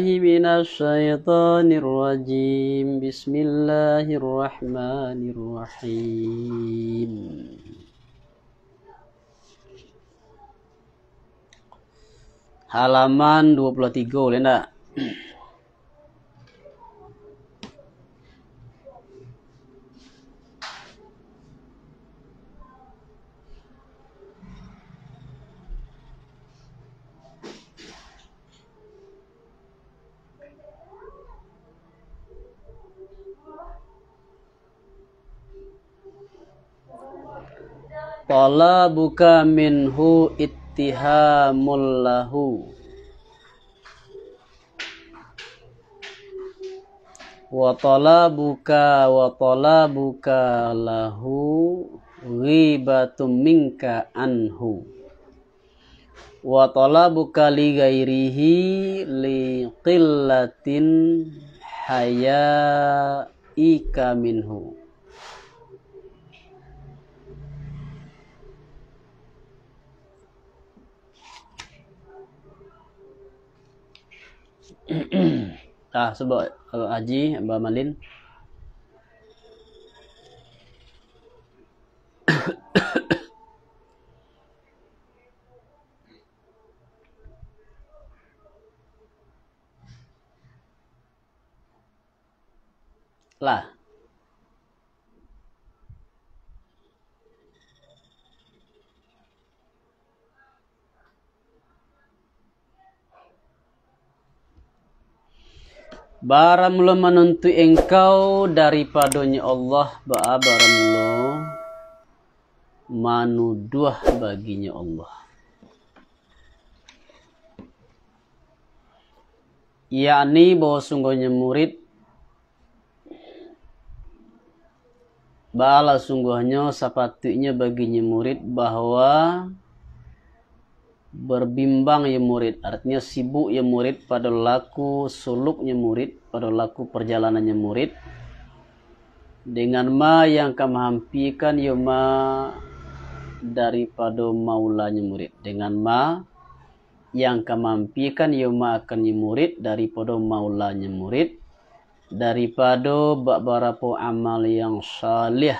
بالله من الشيطان الرجيم بسم الله الرحمن الرحيم halaman 23 boleh enggak Talabuka minhu ittihamul lahu wa talabuka wa talabuka lahu ghibatum minka anhu wa talabuka li ghairihi li qillatin hayaika minhu ah sebab Haji Abah Malin lah Baramlo menentu engkau daripadanya Allah ba'a baramlo manuduh baginya Allah. yakni bahwa sungguhnya murid bala sungguhnya sepatutnya baginya murid bahwa berbimbang ya murid artinya sibuk ya murid pada laku suluknya murid pada laku perjalanannya murid dengan ma yang kamu hampikan ya ma daripada maulanya murid dengan ma yang kamu hampikan ya ma akan ya murid daripada maulanya murid daripada beberapa amal yang salih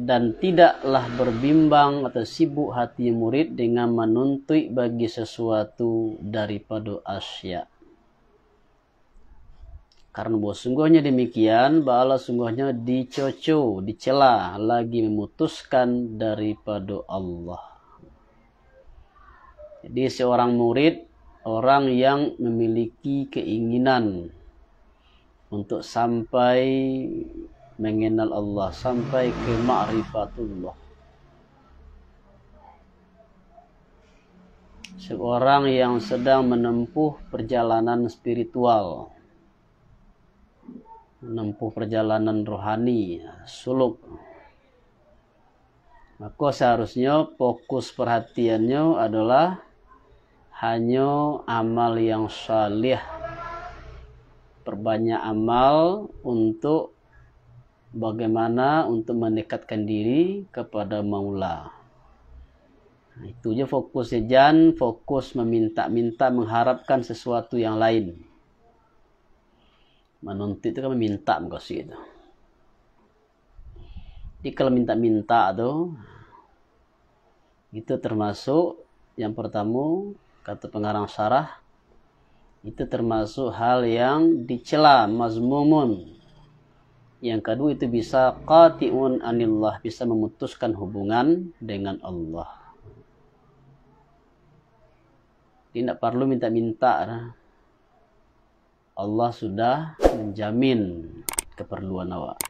dan tidaklah berbimbang atau sibuk hati murid dengan menuntut bagi sesuatu daripada asya. Karena bahwa sungguhnya demikian, bala sungguhnya dicoco, dicela, lagi memutuskan daripada Allah. Jadi seorang murid, orang yang memiliki keinginan untuk sampai mengenal Allah sampai ke ma'rifatullah seorang yang sedang menempuh perjalanan spiritual menempuh perjalanan rohani suluk maka seharusnya fokus perhatiannya adalah hanya amal yang salih perbanyak amal untuk bagaimana untuk mendekatkan diri kepada Maula. Nah, itu aja fokusnya jangan fokus meminta-minta mengharapkan sesuatu yang lain. Menuntut itu kan meminta mengkasih itu. Jadi kalau minta-minta tuh itu termasuk yang pertama kata pengarang syarah itu termasuk hal yang dicela mazmumun yang kedua itu bisa qati'un anillah, bisa memutuskan hubungan dengan Allah. Tidak perlu minta-minta. Nah. Allah sudah menjamin keperluan awak.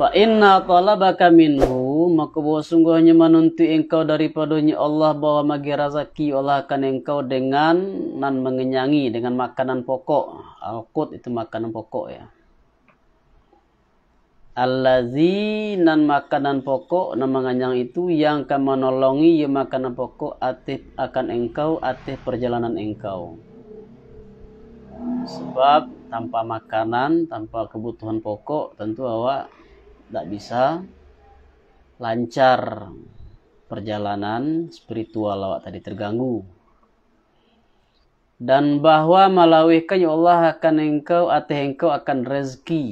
Fa inna talabaka minhu maka bahwa sungguhnya menuntut engkau daripadanya Allah bahwa magi razaki Allah akan engkau dengan nan mengenyangi dengan makanan pokok. al itu makanan pokok ya. Allazi nan makanan pokok namanganyang itu yang akan menolongi ye ya makanan pokok atif akan engkau atif perjalanan engkau. Sebab tanpa makanan, tanpa kebutuhan pokok tentu awak tak bisa lancar perjalanan spiritual awak tadi terganggu. Dan bahwa malawihkan ya Allah akan engkau atih engkau akan rezeki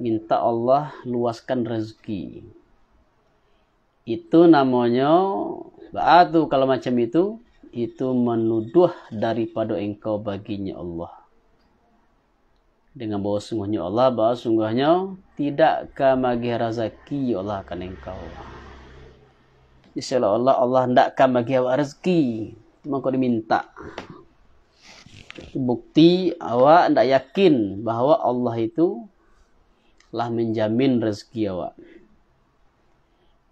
minta Allah luaskan rezeki. Itu namanya ba'atu kalau macam itu itu menuduh daripada engkau baginya Allah. Dengan bahawa sungguhnya Allah, bahawa sungguhnya tidak kamagih rezeki Allah akan engkau. Insyaallah Allah Allah tidak kamagih rezeki. Memang kau diminta. Bukti awak tidak yakin bahawa Allah itu telah menjamin rezeki awak.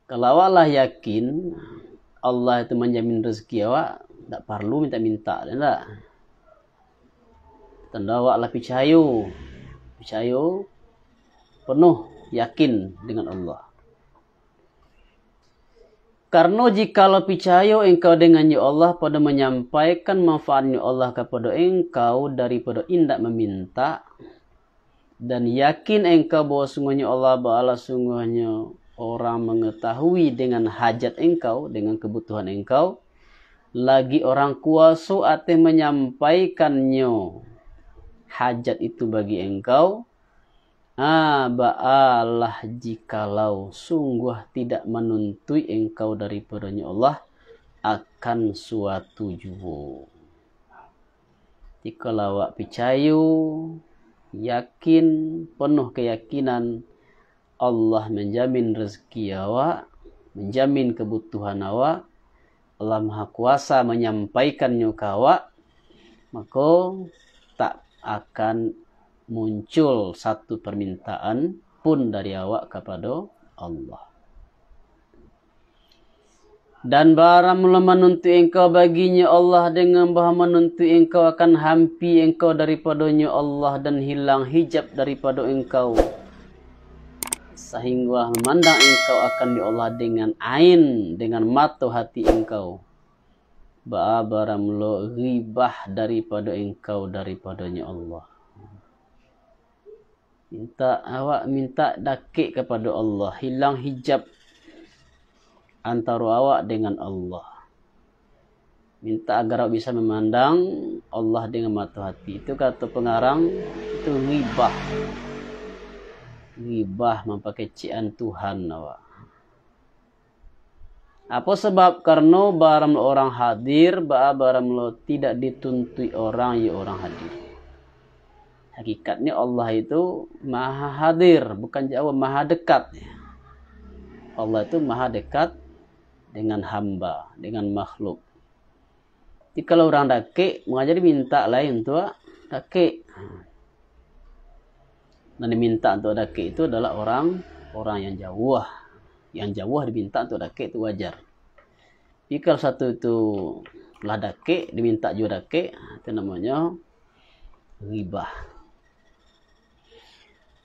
Kalau awak yakin Allah itu menjamin rezeki awak, tak perlu minta-minta, tidak. Tanda awak lah percaya, Picayo penuh yakin dengan Allah. Karena jikalau percaya, engkau dengan ya Allah pada menyampaikan manfaatnya Allah kepada engkau daripada indak meminta, dan yakin engkau bahwa sungguhnya Allah Ba'ala sungguhnya orang mengetahui dengan hajat engkau, dengan kebutuhan engkau, lagi orang kuasa ate menyampaikannya hajat itu bagi engkau, Ah, ba'alah jikalau sungguh tidak menuntui engkau dari daripadanya Allah akan suatu juwo. Jika lawak picayu, yakin penuh keyakinan Allah menjamin rezeki awak, menjamin kebutuhan awak, Allah Maha Kuasa menyampaikan nyukawa, maka tak akan muncul satu permintaan pun dari awak kepada Allah. Dan barang mula menuntut engkau baginya Allah dengan bahawa menuntut engkau akan hampi engkau daripadanya Allah dan hilang hijab daripada engkau. Sehingga memandang engkau akan diolah dengan ain, dengan mata hati engkau. Barang mula ribah daripada engkau daripadanya Allah. Minta awak minta dakik kepada Allah. Hilang hijab antara awak dengan Allah. Minta agar awak bisa memandang Allah dengan mata hati. Itu kata pengarang itu ribah. Ribah memakai cian Tuhan awak. Apa sebab karena barang orang hadir, ba barang lo tidak dituntui orang ya orang hadir. Hakikatnya Allah itu maha hadir, bukan jawab maha dekat. Allah itu maha dekat dengan hamba, dengan makhluk. Jadi kalau orang dakik, mengajar minta lain tua ah, dakik. Dan diminta untuk dakik itu adalah orang orang yang jauh. Yang jauh diminta untuk dakik itu wajar. Jadi kalau satu itu lah dakik, diminta juga dakik, itu namanya ribah.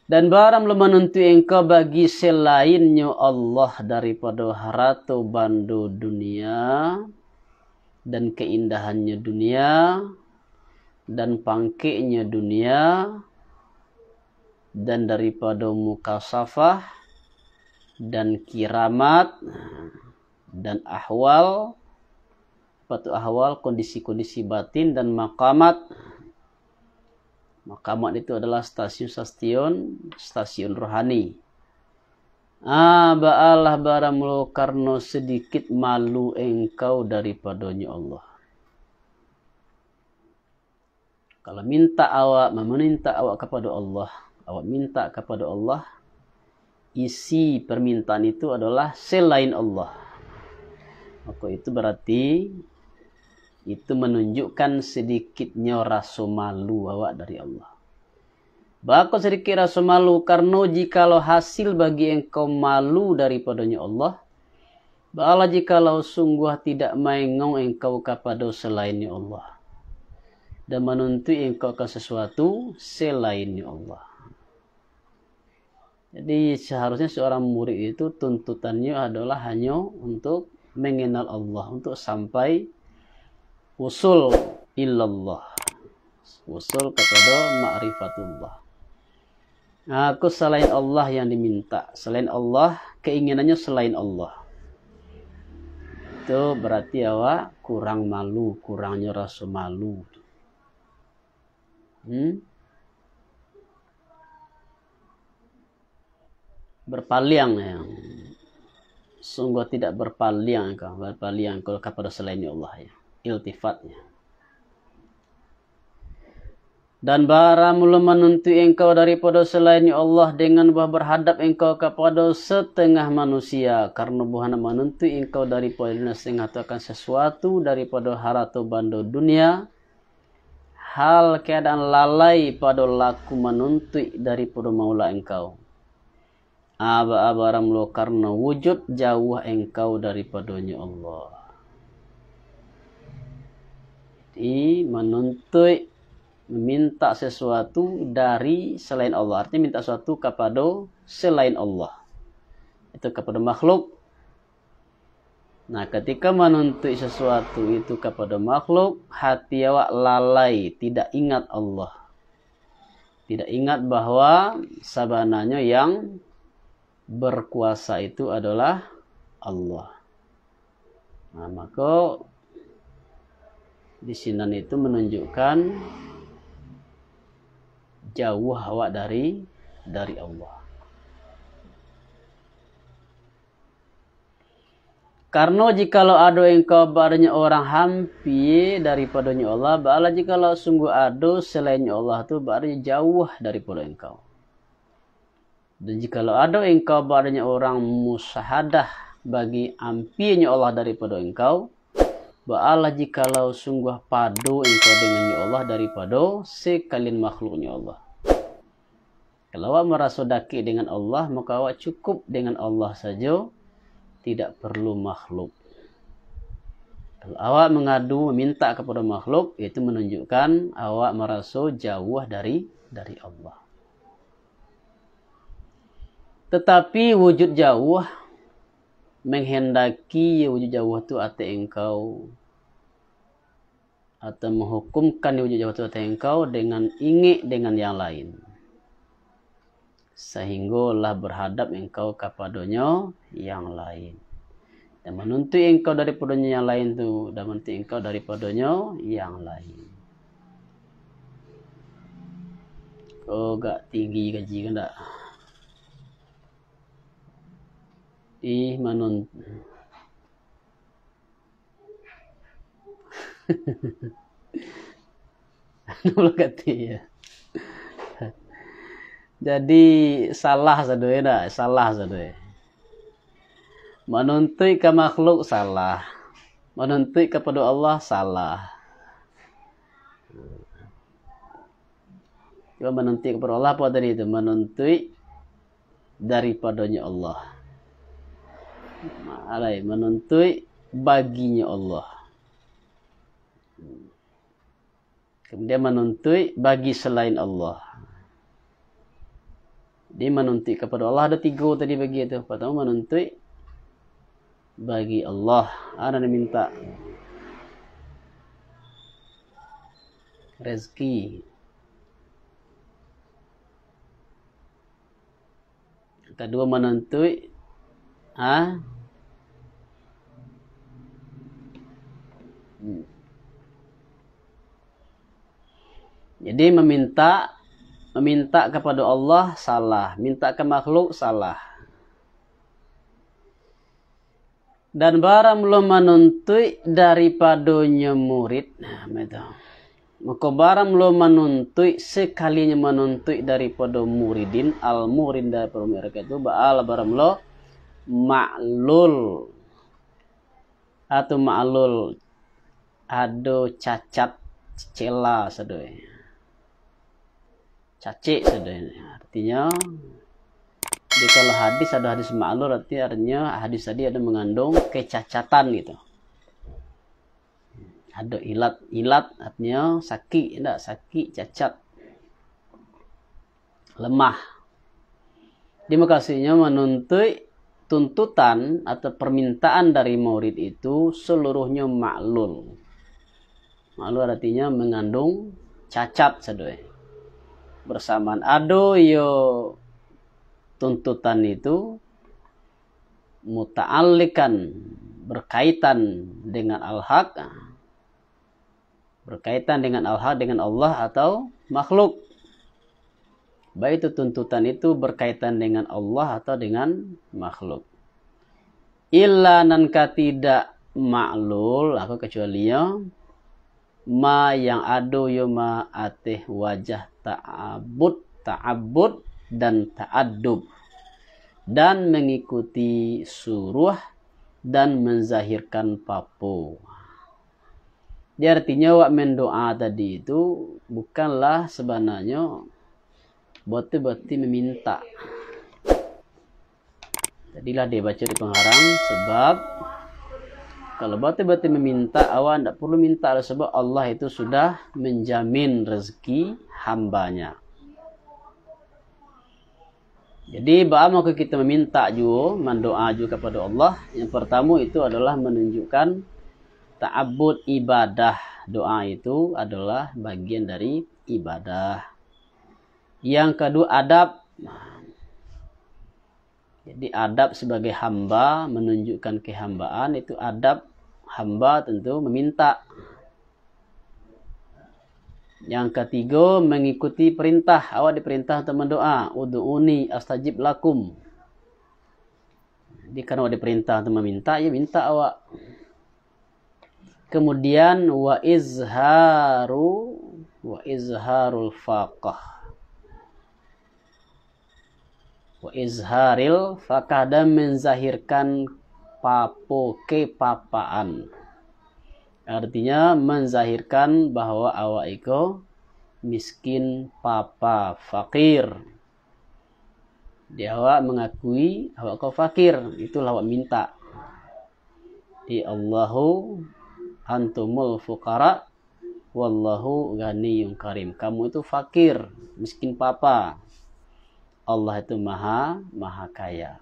dan barang belum menuntut engkau bagi selainnya Allah daripada harta bandu dunia dan keindahannya dunia dan pangkinya dunia dan daripada muka safah dan kiramat dan ahwal patu ahwal kondisi-kondisi batin dan makamat Makamat itu adalah stasiun-stasiun stasiun rohani. Ah, ba'alah Bara karno sedikit malu engkau daripadanya Allah. Kalau minta awak, meminta awak kepada Allah, awak minta kepada Allah, isi permintaan itu adalah selain Allah. Maka itu berarti itu menunjukkan sedikitnya rasa malu awak dari Allah. Bako sedikit rasa malu karena jika jikalau hasil bagi engkau malu daripadanya Allah, Bala jikalau sungguh tidak mengong engkau kepada selainnya Allah dan menuntut engkau ke sesuatu selainnya Allah. Jadi seharusnya seorang murid itu tuntutannya adalah hanya untuk mengenal Allah, untuk sampai usul ilallah, usul kepada ma'rifatullah aku selain Allah yang diminta selain Allah keinginannya selain Allah itu berarti awak kurang malu kurangnya rasa malu hmm? berpaling ya sungguh tidak berpaling kau berpaling kau kepada selain Allah ya iltifatnya. Dan barang mula menuntut engkau daripada selain Allah dengan buah berhadap engkau kepada setengah manusia. Karena buahnya menuntut engkau daripada setengah itu akan sesuatu daripada harato bando dunia. Hal keadaan lalai pada laku menuntut daripada maula engkau. Aba-aba lo karena wujud jauh engkau daripadanya Allah i menuntut meminta sesuatu dari selain Allah. Artinya minta sesuatu kepada selain Allah. Itu kepada makhluk. Nah, ketika menuntut sesuatu itu kepada makhluk, hati awak lalai, tidak ingat Allah. Tidak ingat bahwa sabananya yang berkuasa itu adalah Allah. Nah, maka di sinan itu menunjukkan jauh hawa dari dari Allah. Karena jikalau ada engkau kabarnya orang hampi daripadanya Allah, bala jikalau sungguh ada selainnya Allah tuh berarti jauh daripada engkau. Dan jikalau ada engkau kabarnya orang musahadah bagi ampinya Allah daripada engkau, Baalah jikalau sungguh padu engkau dengan Ya Allah daripada sekalian makhluknya ya Allah. Kalau awak merasa daki dengan Allah, maka awak cukup dengan Allah saja. Tidak perlu makhluk. Kalau awak mengadu, meminta kepada makhluk, itu menunjukkan awak merasa jauh dari dari Allah. Tetapi wujud jauh menghendaki wujud jauh itu ate engkau atau menghukumkan di wujud yang kau dengan ingat dengan yang lain. Sehinggalah berhadap engkau kepadanya yang lain. Dan menuntut engkau daripadanya yang lain tu. Dan menuntut engkau daripadanya yang lain. Kau gak tinggi gaji kan tak? Ih menuntut. Nolak kata ya. Jadi salah sadoe ya, dah, salah sadoe. Ya. Menuntut ke makhluk salah. Menuntut kepada Allah salah. Kalau menuntut kepada Allah apa tadi itu? Menuntut daripadanya Allah. Alai menuntut baginya Allah. Kemudian menuntut bagi selain Allah. Dia menuntut kepada Allah. Ada tiga tadi bagi itu. Pertama menuntut bagi Allah. Ada yang minta. Rezeki. Kedua menuntut. Ha? Jadi meminta meminta kepada Allah salah, minta ke makhluk salah. Dan barang belum menuntut daripadanya murid. Nah, itu. Maka barang belum menuntut sekalinya menuntut daripada muridin al murid daripada mereka itu baal barang lo maklul atau maklul ado cacat cela sedoi cacik sudah artinya jadi kalau hadis ada hadis maklur artinya, artinya hadis tadi ada mengandung kecacatan gitu ada ilat ilat artinya sakit tidak sakit cacat lemah makasihnya menuntut tuntutan atau permintaan dari murid itu seluruhnya maklul maklul artinya mengandung cacat sedoe bersamaan. Aduh, yo tuntutan itu muta'alikan berkaitan dengan al-haq berkaitan dengan al-haq dengan Allah atau makhluk baik itu tuntutan itu berkaitan dengan Allah atau dengan makhluk illa nanka tidak maklul aku kecuali ma yang ado yo ma atih wajah ta'abud ta'abud dan ta'adub dan mengikuti suruh dan menzahirkan papo di artinya wak mendoa tadi itu bukanlah sebenarnya berarti-berarti meminta Jadilah dia baca di pengarang sebab Kalau batin berarti meminta, awak tidak perlu minta sebab Allah itu sudah menjamin rezeki hambanya. Jadi bagaimana kita meminta juga, mendoa juga kepada Allah. Yang pertama itu adalah menunjukkan ta'abud ibadah. Doa itu adalah bagian dari ibadah. Yang kedua adab. Jadi adab sebagai hamba menunjukkan kehambaan itu adab hamba tentu meminta. Yang ketiga mengikuti perintah. Awak diperintah untuk mendoa. Udu'uni astajib lakum. Jadi karena awak diperintah untuk meminta, ya minta awak. Kemudian wa izharu wa izharul faqah wa izharil fakada menzahirkan papo kepapaan artinya menzahirkan bahwa awak iko miskin papa fakir dia mengakui awak kau fakir itu awak minta di Allahu antumul fuqara wallahu ghaniyun karim kamu itu fakir miskin papa Allah itu maha maha kaya.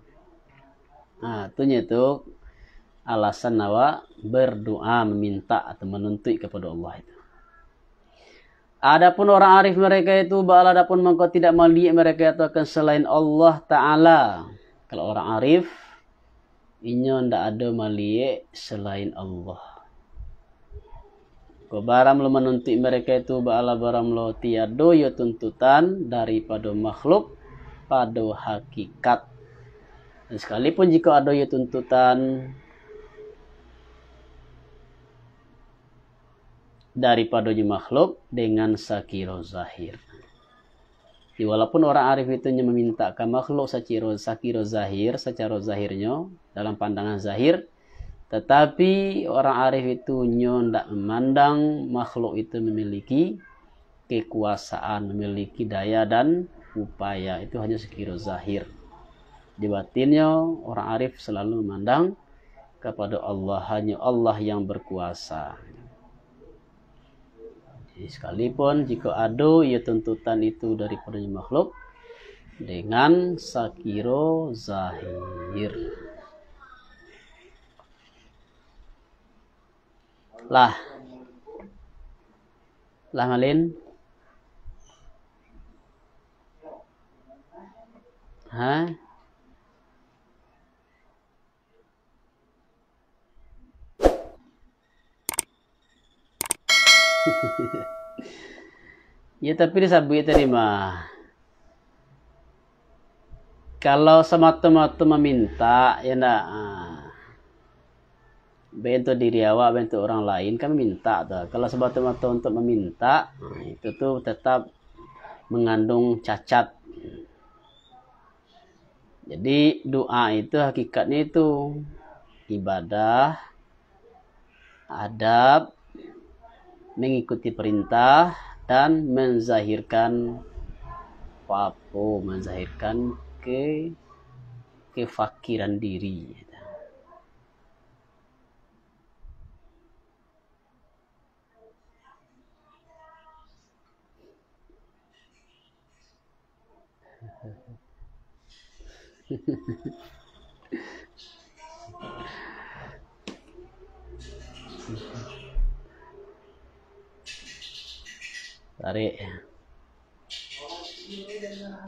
Nah, tentunya itu alasan nawa berdoa meminta atau menuntut kepada Allah itu. Adapun orang arif mereka itu bala adapun mengkau tidak melihat mereka itu akan selain Allah Ta'ala. Kalau orang arif, inyo ndak ada melihat selain Allah. Kau baram lo menuntut mereka itu bala baram lo tiado yo ya tuntutan daripada makhluk pada hakikat. Dan sekalipun jika ada tuntutan daripada makhluk dengan sakiro zahir. walaupun orang arif itu meminta ke makhluk sakiro, sakiro zahir secara zahirnya dalam pandangan zahir, tetapi orang arif itu tidak memandang makhluk itu memiliki kekuasaan, memiliki daya dan upaya itu hanya sekiro zahir di batinnya orang arif selalu memandang kepada Allah hanya Allah yang berkuasa jadi sekalipun jika ada ya tuntutan itu daripada makhluk dengan sakiro zahir lah lah malin Hah? ya tapi itu tadi mah kalau semata-mata meminta ya ndak ah. bentuk diri awak bentuk orang lain kan minta tuh kalau semata-mata untuk meminta nah, itu tuh tetap mengandung cacat jadi doa itu hakikatnya itu ibadah, adab, mengikuti perintah dan menzahirkan apa menzahirkan ke kefakiran diri tarik